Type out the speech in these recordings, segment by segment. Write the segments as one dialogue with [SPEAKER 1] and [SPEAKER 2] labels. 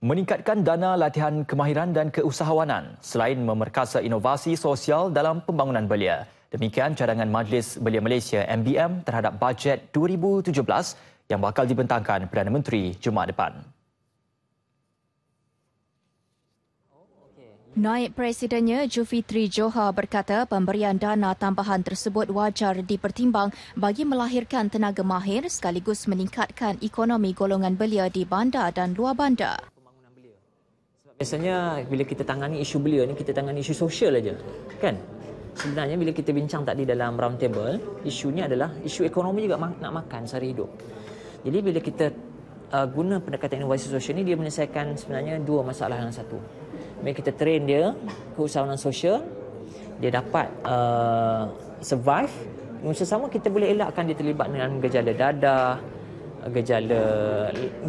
[SPEAKER 1] meningkatkan dana latihan kemahiran dan keusahawanan selain memerkasa inovasi sosial dalam pembangunan belia. Demikian cadangan Majlis Belia Malaysia MBM terhadap bajet 2017 yang bakal dibentangkan Perdana Menteri Jumaat depan.
[SPEAKER 2] Naib Presidennya Jufitri Johar berkata pemberian dana tambahan tersebut wajar dipertimbang bagi melahirkan tenaga mahir sekaligus meningkatkan ekonomi golongan belia di bandar dan luar bandar.
[SPEAKER 1] Biasanya bila kita tangani isu belia ni kita tangani isu sosial aja. Kan? Sebenarnya bila kita bincang tadi dalam round table, isunya adalah isu ekonomi juga nak makan sehari hidup. Jadi bila kita uh, guna pendekatan inovasi sosial ni dia menyelesaikan sebenarnya dua masalah dalam satu. Bila kita train dia keusahawanan sosial, dia dapat uh, survive Maksud sama kita boleh elakkan dia terlibat dengan gejala dadah, gejala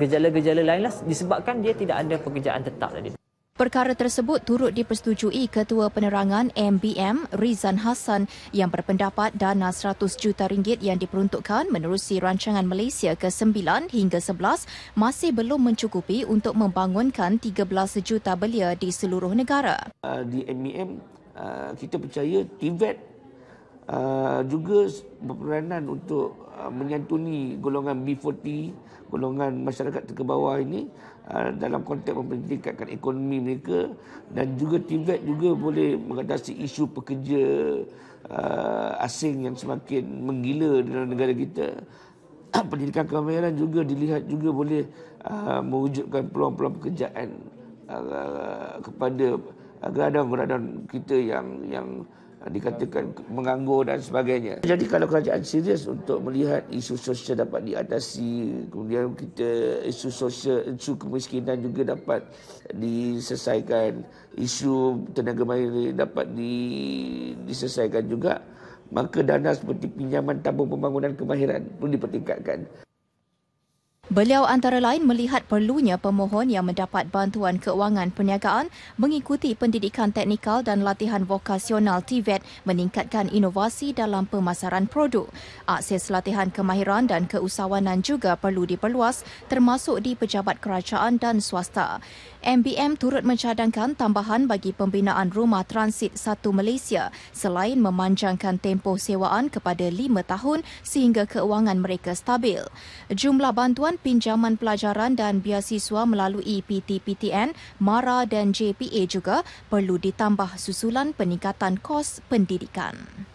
[SPEAKER 1] gejala-gejala lainlah disebabkan dia tidak ada pekerjaan tetap tadi.
[SPEAKER 2] Perkara tersebut turut dipersetujui Ketua Penerangan MBM Rizan Hassan yang berpendapat dana 100 juta ringgit yang diperuntukkan menerusi rancangan Malaysia ke-9 hingga 11 masih belum mencukupi untuk membangunkan 13 juta belia di seluruh negara.
[SPEAKER 3] Ah, di MBM ah, kita percaya TVET Ah, juga peranan untuk uh, menyantuni golongan B40, golongan masyarakat terkebawah ini uh, dalam konteks mempertingkatkan ekonomi mereka dan juga Tibet juga boleh mengatasi isu pekerja uh, asing yang semakin menggila dalam negara kita. Pendidikan kemahiran juga dilihat juga boleh uh, mewujudkan peluang-peluang pekerjaan uh, kepada uh, geradang kita yang yang Ha, dikatakan menganggur dan sebagainya. Jadi kalau kerajaan serius untuk melihat isu sosial dapat diatasi, kemudian kita isu sosial, isu kemiskinan juga dapat diselesaikan, isu tenaga mahir dapat diselesaikan juga, maka dana seperti pinjaman tabung pembangunan kemahiran perlu dipertingkatkan.
[SPEAKER 2] Beliau antara lain melihat perlunya pemohon yang mendapat bantuan keuangan perniagaan mengikuti pendidikan teknikal dan latihan vokasional TVET e meningkatkan inovasi dalam pemasaran produk. Akses latihan kemahiran dan keusahawanan juga perlu diperluas termasuk di pejabat kerajaan dan swasta. MBM turut mencadangkan tambahan bagi pembinaan rumah transit satu Malaysia selain memanjangkan tempoh sewaan kepada lima tahun sehingga keuangan mereka stabil. Jumlah bantuan pinjaman pelajaran dan biasiswa melalui PTPTN, MARA dan JPA juga perlu ditambah susulan peningkatan kos pendidikan.